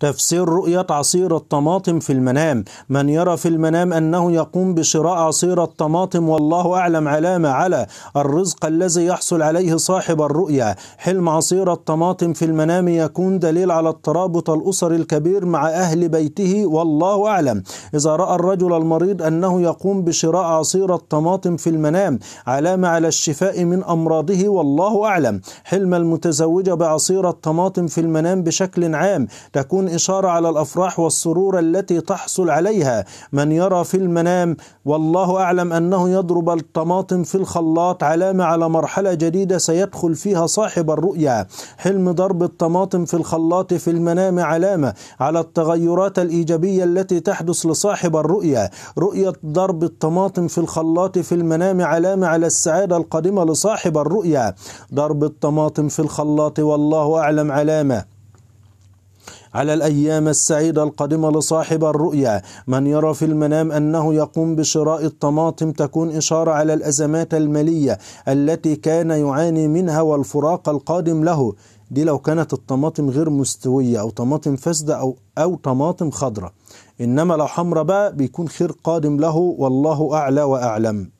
تفسير رؤية عصير الطماطم في المنام من يرى في المنام أنه يقوم بشراء عصير الطماطم والله أعلم علامة على الرزق الذي يحصل عليه صاحب الرؤية حلم عصير الطماطم في المنام يكون دليل على الترابط الأسري الكبير مع أهل بيته والله أعلم إذا رأى الرجل المريض أنه يقوم بشراء عصير الطماطم في المنام علامة على الشفاء من أمراضه والله أعلم حلم المتزوجة بعصير الطماطم في المنام بشكل عام تكون إشارة على الأفراح والسرور التي تحصل عليها من يرى في المنام والله أعلم أنه يضرب الطماطم في الخلاط علامة على مرحلة جديدة سيدخل فيها صاحب الرؤيا حلم ضرب الطماطم في الخلاط في المنام علامة على التغيرات الإيجابية التي تحدث صاحب الرؤية رؤية ضرب الطماطم في الخلاط في المنام علامة على السعادة القادمة لصاحب الرؤية ضرب الطماطم في الخلاط والله أعلم علامة على الأيام السعيدة القادمة لصاحب الرؤيا من يرى في المنام أنه يقوم بشراء الطماطم تكون إشارة على الأزمات المالية التي كان يعاني منها والفراق القادم له دي لو كانت الطماطم غير مستوية أو طماطم فاسدة أو, أو طماطم خضراء إنما لو حمرة بقى بيكون خير قادم له والله أعلى وأعلم